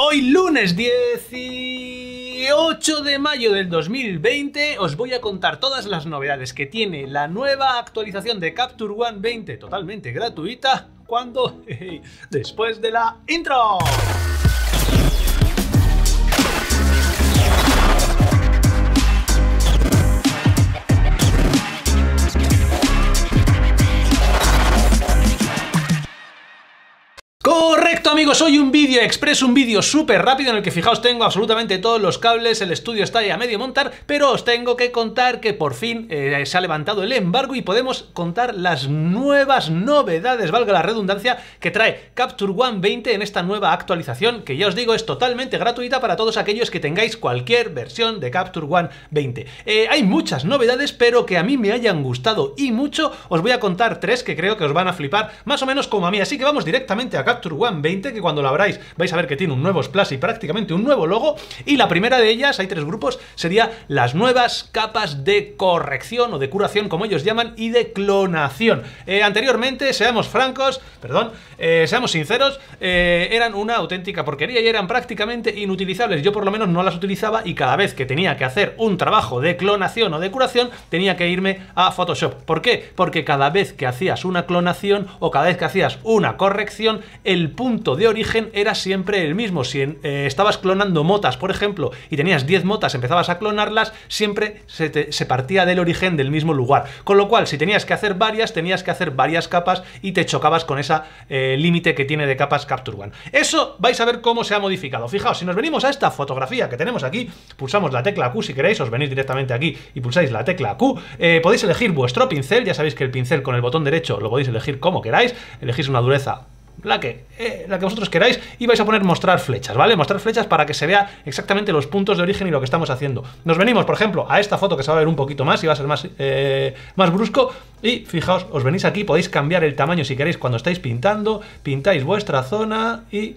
Hoy lunes 18 de mayo del 2020 os voy a contar todas las novedades que tiene la nueva actualización de Capture One 20 totalmente gratuita cuando después de la intro. amigos, hoy un vídeo express, un vídeo súper rápido en el que fijaos tengo absolutamente todos los cables, el estudio está ya a medio montar, pero os tengo que contar que por fin eh, se ha levantado el embargo y podemos contar las nuevas novedades, valga la redundancia, que trae Capture One 20 en esta nueva actualización, que ya os digo es totalmente gratuita para todos aquellos que tengáis cualquier versión de Capture One 20. Eh, hay muchas novedades, pero que a mí me hayan gustado y mucho, os voy a contar tres que creo que os van a flipar, más o menos como a mí, así que vamos directamente a Capture One 20 que cuando lo abráis vais a ver que tiene un nuevo splash y prácticamente un nuevo logo. Y la primera de ellas, hay tres grupos, sería las nuevas capas de corrección o de curación, como ellos llaman, y de clonación. Eh, anteriormente, seamos francos, perdón, eh, seamos sinceros, eh, eran una auténtica porquería y eran prácticamente inutilizables. Yo por lo menos no las utilizaba y cada vez que tenía que hacer un trabajo de clonación o de curación, tenía que irme a Photoshop. ¿Por qué? Porque cada vez que hacías una clonación o cada vez que hacías una corrección, el punto de origen era siempre el mismo. Si eh, estabas clonando motas, por ejemplo, y tenías 10 motas, empezabas a clonarlas, siempre se, partía del origen del mismo lugar. Con lo cual, si tenías que hacer varias, tenías que hacer varias capas y te chocabas con ese eh, límite que tiene de capas Capture One. Eso vais a ver cómo se ha modificado. Fijaos, si nos venimos a esta fotografía que tenemos aquí, pulsamos la tecla Q si queréis, os venís directamente aquí y pulsáis la tecla Q, eh, podéis elegir vuestro pincel, ya sabéis que el pincel con el botón derecho lo podéis elegir como queráis, elegís una dureza la que, eh, la que vosotros queráis, y vais a poner mostrar flechas, ¿vale? Mostrar flechas para que se vea exactamente los puntos de origen y lo que estamos haciendo. Nos venimos, por ejemplo, a esta foto que se va a ver un poquito más y va a ser más, eh, más brusco, y fijaos, os venís aquí, podéis cambiar el tamaño si queréis cuando estáis pintando, pintáis vuestra zona y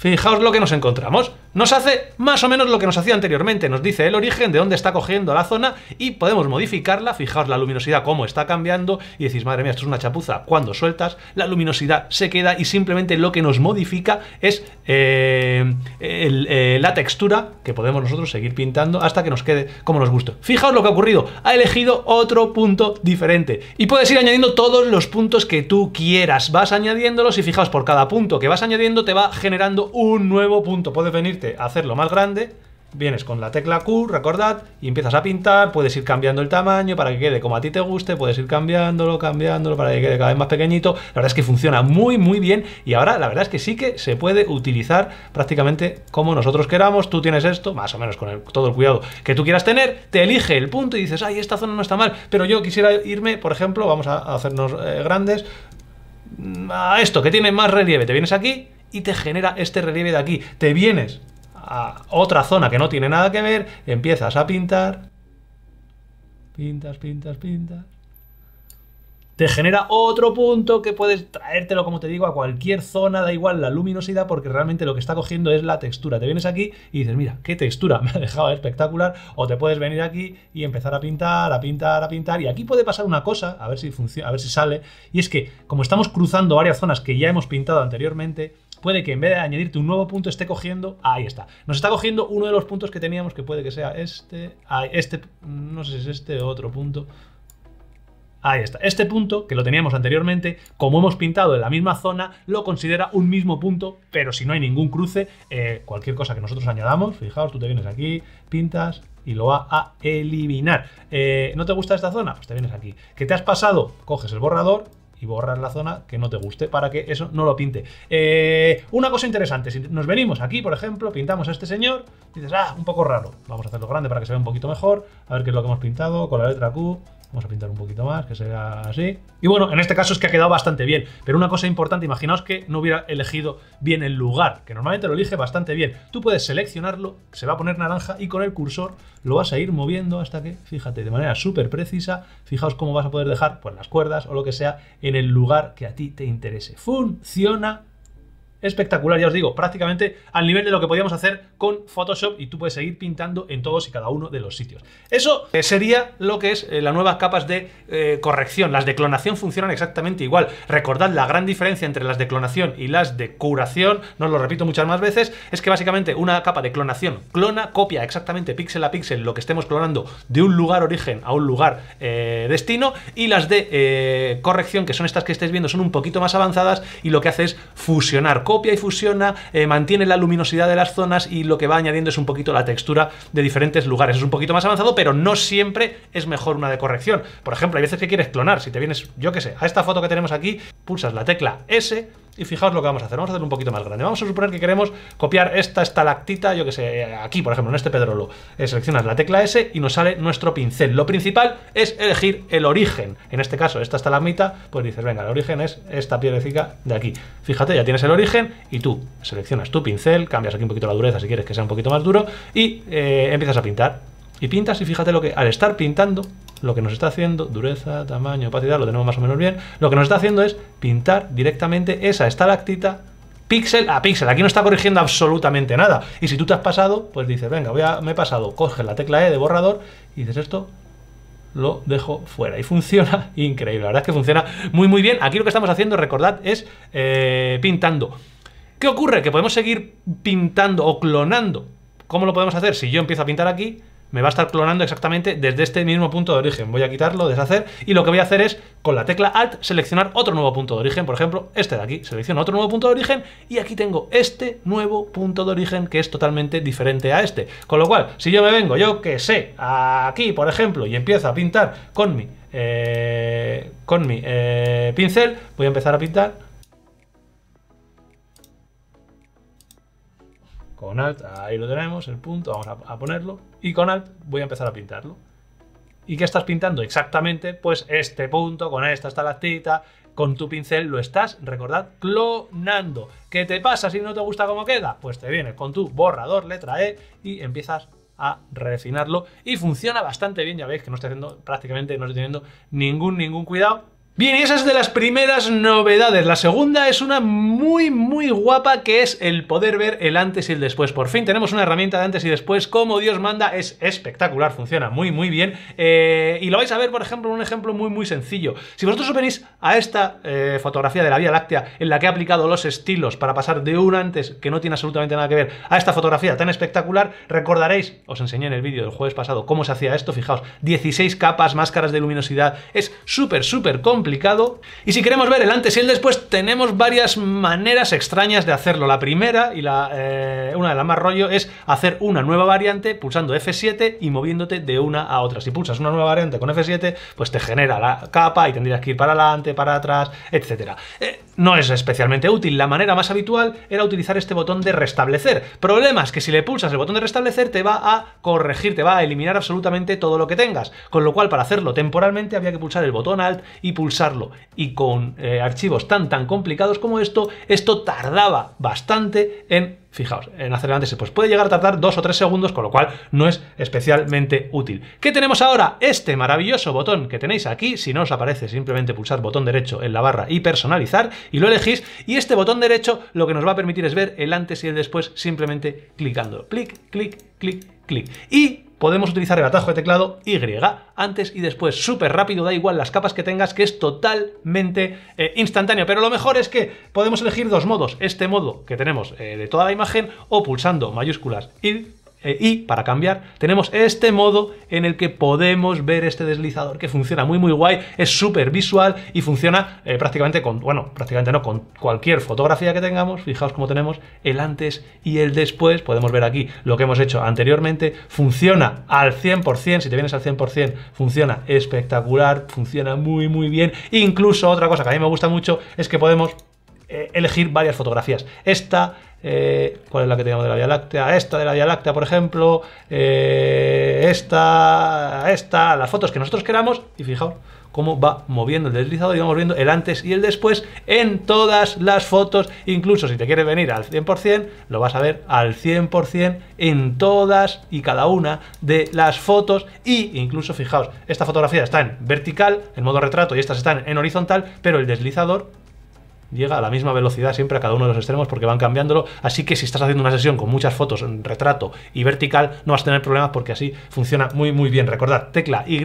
Fijaos lo que nos encontramos. Nos hace más o menos lo que nos hacía anteriormente. Nos dice el origen, de dónde está cogiendo la zona y podemos modificarla. Fijaos la luminosidad, cómo está cambiando. Y decís, madre mía, esto es una chapuza. Cuando sueltas, la luminosidad se queda y simplemente lo que nos modifica es eh, eh, la textura que podemos nosotros seguir pintando hasta que nos quede como nos guste. Fijaos lo que ha ocurrido. Ha elegido otro punto diferente. Y puedes ir añadiendo todos los puntos que tú quieras. Vas añadiéndolos y fijaos, por cada punto que vas añadiendo te va generando un nuevo punto. Puedes venirte a hacerlo más grande. Vienes con la tecla Q, recordad, y empiezas a pintar. Puedes ir cambiando el tamaño para que quede como a ti te guste. Puedes ir cambiándolo, cambiándolo para que quede cada vez más pequeñito. La verdad es que funciona muy, muy bien. Y ahora la verdad es que sí que se puede utilizar prácticamente como nosotros queramos. Tú tienes esto, más o menos con todo el cuidado que tú quieras tener. Te elige el punto y dices, ay, esta zona no está mal. Pero yo quisiera irme, por ejemplo, vamos a hacernos eh, grandes. Mm, a esto, que tiene más relieve. Te vienes aquí y te genera este relieve de aquí. Te vienes a otra zona que no tiene nada que ver, empiezas a pintar, pintas, pintas, pintas. Te genera otro punto que puedes traértelo, como te digo, a cualquier zona, da igual la luminosidad, porque realmente lo que está cogiendo es la textura. Te vienes aquí y dices, mira, qué textura, me ha dejado espectacular. O te puedes venir aquí y empezar a pintar, a pintar, a pintar. Y aquí puede pasar una cosa, a ver si funciona, a ver si sale. Y es que, como estamos cruzando varias zonas que ya hemos pintado anteriormente, puede que en vez de añadirte un nuevo punto esté cogiendo, ahí está. Nos está cogiendo uno de los puntos que teníamos que puede que sea este, este, no sé si es este o otro punto. Ahí está. Este punto, que lo teníamos anteriormente, como hemos pintado en la misma zona, lo considera un mismo punto, pero si no hay ningún cruce, eh, cualquier cosa que nosotros añadamos, fijaos, tú te vienes aquí, pintas y lo va a eliminar. Eh, ¿No te gusta esta zona? Pues te vienes aquí. ¿qué te has pasado? Coges el borrador, y borrar la zona que no te guste para que eso no lo pinte. Eh, una cosa interesante, si nos venimos aquí, por ejemplo, pintamos a este señor, dices, ah, un poco raro, vamos a hacerlo grande para que se vea un poquito mejor, a ver qué es lo que hemos pintado con la letra Q, Vamos a pintar un poquito más, que sea así. Y bueno, en este caso es que ha quedado bastante bien. Pero una cosa importante, imaginaos que no hubiera elegido bien el lugar, que normalmente lo elige bastante bien. Tú puedes seleccionarlo, se va a poner naranja y con el cursor lo vas a ir moviendo hasta que, fíjate, de manera súper precisa, fijaos cómo vas a poder dejar pues, las cuerdas o lo que sea en el lugar que a ti te interese. Funciona espectacular, ya os digo, prácticamente al nivel de lo que podíamos hacer con Photoshop y tú puedes seguir pintando en todos y cada uno de los sitios. Eso sería lo que es eh, las nuevas capas de eh, corrección. Las de clonación funcionan exactamente igual. Recordad la gran diferencia entre las de clonación y las de curación, no lo repito muchas más veces, es que básicamente una capa de clonación clona, copia exactamente píxel a píxel lo que estemos clonando de un lugar origen a un lugar eh, destino y las de corrección, que son estas que estáis viendo, son un poquito más avanzadas y lo que hace es fusionar copia y fusiona, eh, mantiene la luminosidad de las zonas y lo que va añadiendo es un poquito la textura de diferentes lugares. Es un poquito más avanzado, pero no siempre es mejor una de corrección. Por ejemplo, hay veces que quieres clonar, si te vienes, yo qué sé, a esta foto que tenemos aquí, pulsas la tecla S y fijaos lo que vamos a hacer. Vamos a hacerlo un poquito más grande. Vamos a suponer que queremos copiar esta estalactita, yo que sé, eh, aquí, por ejemplo, en este pedrolo. Eh, seleccionas la tecla S y nos sale nuestro pincel. Lo principal es elegir el origen. En este caso, esta estalagmita, pues dices, venga, el origen es esta piedrecita de aquí. Fíjate, ya tienes el origen y tú seleccionas tu pincel, cambias aquí un poquito la dureza si quieres que sea un poquito más duro y eh, empiezas a pintar. Y pintas y fíjate lo que al estar pintando lo que nos está haciendo, dureza, tamaño, opacidad, lo tenemos más o menos bien, lo que nos está haciendo es pintar directamente esa estalactita píxel a píxel. Aquí no está corrigiendo absolutamente nada. Y si tú te has pasado, pues dices, venga, me he pasado, coges la tecla E de borrador y dices esto lo dejo fuera. Y funciona increíble. La verdad es que funciona muy, muy bien. Aquí lo que estamos haciendo, recordad, es eh, pintando. ¿Qué ocurre? Que podemos seguir pintando o clonando. ¿Cómo lo podemos hacer? Si yo empiezo a pintar aquí, me va a estar clonando exactamente desde este mismo punto de origen. Voy a quitarlo, deshacer, y lo que voy a hacer es, con la tecla Alt, seleccionar otro nuevo punto de origen, por ejemplo, este de aquí. Selecciono otro nuevo punto de origen, y aquí tengo este nuevo punto de origen que es totalmente diferente a este. Con lo cual, si yo me vengo, yo que sé, aquí, por ejemplo, y empiezo a pintar con mi, eh, con mi eh, pincel, voy a empezar a pintar Con Alt, ahí lo tenemos, el punto, vamos a, ponerlo. Y con Alt voy a empezar a pintarlo. ¿Y qué estás pintando exactamente? Pues este punto con esta estalactita, con tu pincel lo estás, recordad, clonando. ¿Qué te pasa si no te gusta cómo queda? Pues te vienes con tu borrador, letra E, y empiezas a refinarlo. Y funciona bastante bien, ya veis que no estoy haciendo prácticamente, no estoy teniendo ningún, ningún cuidado Bien, esa es de las primeras novedades. La segunda es una muy, muy guapa que es el poder ver el antes y el después. Por fin tenemos una herramienta de antes y después, como Dios manda, es espectacular, funciona muy, muy bien. Eh, y lo vais a ver, por ejemplo, en un ejemplo muy, muy sencillo. Si vosotros os venís a esta eh, fotografía de la Vía Láctea en la que he aplicado los estilos para pasar de un antes que no tiene absolutamente nada que ver a esta fotografía tan espectacular, recordaréis, os enseñé en el vídeo del jueves pasado cómo se hacía esto, fijaos, 16 capas, máscaras de luminosidad, es súper, súper complejo y si queremos ver el antes y el después, tenemos varias maneras extrañas de hacerlo. La primera, y la, eh, una de las más rollo, es hacer una nueva variante pulsando F7 y moviéndote de una a otra. Si pulsas una nueva variante con F7, pues te genera la capa y tendrías que ir para adelante, para atrás, etcétera. Eh, no es especialmente útil. La manera más habitual era utilizar este botón de restablecer. Problemas, que si le pulsas el botón de restablecer, te va a corregir, te va a eliminar absolutamente todo lo que tengas. Con lo cual, para hacerlo temporalmente, había que pulsar el botón Alt y pulsar pulsarlo. Y con eh, archivos tan tan complicados como esto, esto tardaba bastante en, fijaos, en hacer antes. Pues puede llegar a tardar dos o tres segundos, con lo cual no es especialmente útil. ¿Qué tenemos ahora? Este maravilloso botón que tenéis aquí. Si no os aparece, simplemente pulsar botón derecho en la barra y personalizar y lo elegís. Y este botón derecho lo que nos va a permitir es ver el antes y el después simplemente clicando. Clic, clic, clic, clic. Y podemos utilizar el atajo de teclado Y antes y después, súper rápido, da igual las capas que tengas, que es totalmente eh, instantáneo. Pero lo mejor es que podemos elegir dos modos, este modo que tenemos eh, de toda la imagen o pulsando mayúsculas y eh, y para cambiar tenemos este modo en el que podemos ver este deslizador que funciona muy muy guay, es súper visual y funciona eh, prácticamente con, bueno, prácticamente no, con cualquier fotografía que tengamos, fijaos cómo tenemos el antes y el después, podemos ver aquí lo que hemos hecho anteriormente, funciona al 100%, si te vienes al 100% funciona espectacular, funciona muy muy bien, incluso otra cosa que a mí me gusta mucho es que podemos eh, elegir varias fotografías, esta eh, ¿cuál es la que tenemos de la Vía Láctea? Esta de la Vía Láctea, por ejemplo, eh, esta, esta, las fotos que nosotros queramos y fijaos cómo va moviendo el deslizador y vamos viendo el antes y el después en todas las fotos, incluso si te quieres venir al 100%, lo vas a ver al 100% en todas y cada una de las fotos y incluso fijaos, esta fotografía está en vertical, en modo retrato y estas están en horizontal, pero el deslizador llega a la misma velocidad siempre a cada uno de los extremos porque van cambiándolo. Así que si estás haciendo una sesión con muchas fotos en retrato y vertical, no vas a tener problemas porque así funciona muy, muy bien. Recordad, tecla Y,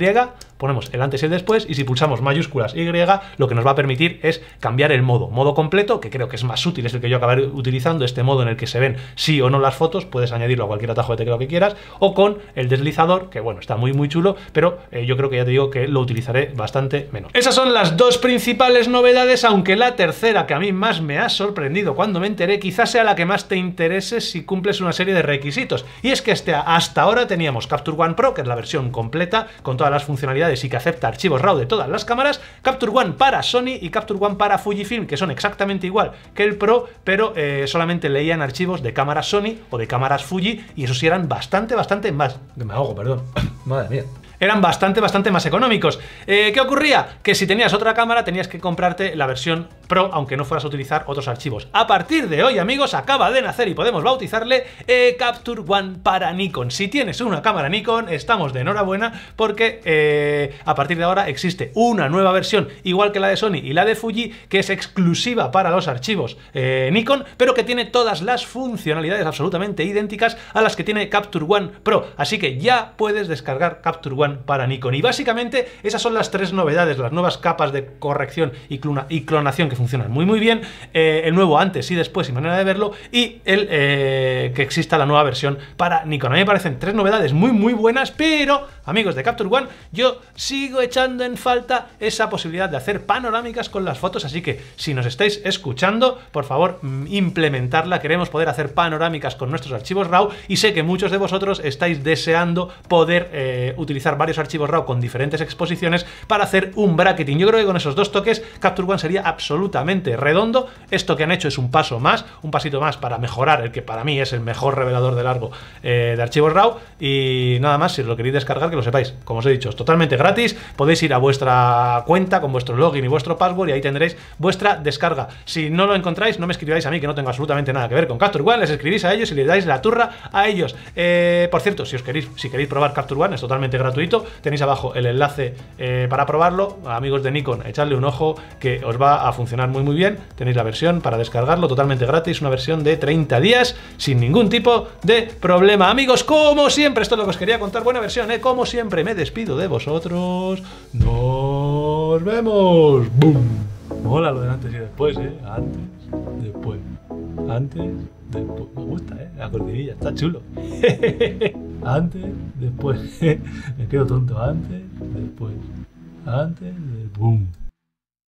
ponemos el antes y el después, y si pulsamos mayúsculas Y, lo que nos va a permitir es cambiar el modo. Modo completo, que creo que es más útil, es el que yo acabaré utilizando, este modo en el que se ven sí o no las fotos, puedes añadirlo a cualquier atajo de tecla que quieras, o con el deslizador, que bueno, está muy, muy chulo, pero eh, yo creo que ya te digo que lo utilizaré bastante menos. Esas son las dos principales novedades, aunque la tercera la que a mí más me ha sorprendido cuando me enteré quizás sea la que más te interese si cumples una serie de requisitos. Y es que este, hasta ahora teníamos Capture One Pro, que es la versión completa, con todas las funcionalidades y que acepta archivos RAW de todas las cámaras, Capture One para Sony y Capture One para Fujifilm, que son exactamente igual que el Pro, pero eh, solamente leían archivos de cámaras Sony o de cámaras Fuji, y esos sí eran bastante, bastante más... Me ahogo, perdón. Madre mía eran bastante, bastante más económicos. Eh, ¿Qué ocurría? Que si tenías otra cámara tenías que comprarte la versión Pro, aunque no fueras a utilizar otros archivos. A partir de hoy, amigos, acaba de nacer y podemos bautizarle eh, Capture One para Nikon. Si tienes una cámara Nikon, estamos de enhorabuena porque eh, a partir de ahora existe una nueva versión, igual que la de Sony y la de Fuji, que es exclusiva para los archivos eh, Nikon, pero que tiene todas las funcionalidades absolutamente idénticas a las que tiene Capture One Pro. Así que ya puedes descargar Capture One para Nikon. Y básicamente esas son las tres novedades, las nuevas capas de corrección y, y clonación que funcionan muy muy bien, eh, el nuevo antes y después y manera de verlo, y el eh, que exista la nueva versión para Nikon. A mí me parecen tres novedades muy muy buenas, pero Amigos de Capture One, yo sigo echando en falta esa posibilidad de hacer panorámicas con las fotos, así que si nos estáis escuchando, por favor, mm, implementarla. Queremos poder hacer panorámicas con nuestros archivos RAW y sé que muchos de vosotros estáis deseando poder eh, utilizar varios archivos RAW con diferentes exposiciones para hacer un bracketing. Yo creo que con esos dos toques Capture One sería absolutamente redondo. Esto que han hecho es un paso más, un pasito más para mejorar el que para mí es el mejor revelador de largo eh, de archivos RAW y nada más, si lo queréis descargar, lo sepáis. Como os he dicho, es totalmente gratis. Podéis ir a vuestra cuenta con vuestro login y vuestro password y ahí tendréis vuestra descarga. Si no lo encontráis, no me escribáis a mí, que no tengo absolutamente nada que ver con Capture One. Les escribís a ellos y le dais la turra a ellos. Eh, por cierto, si os queréis, si queréis probar Capture One, es totalmente gratuito. Tenéis abajo el enlace eh, para probarlo. Amigos de Nikon, echadle un ojo que os va a funcionar muy muy bien. Tenéis la versión para descargarlo totalmente gratis, una versión de 30 días sin ningún tipo de problema. Amigos, como siempre, esto es lo que os quería contar. Buena versión, ¿eh? Como siempre me despido de vosotros. Nos vemos. Boom. Mola lo de antes y después, ¿eh? Antes, después. Antes, después. Me gusta, ¿eh? La cordillera, está chulo. antes, después. me quedo tonto. Antes, después. Antes, de... ¡Bum!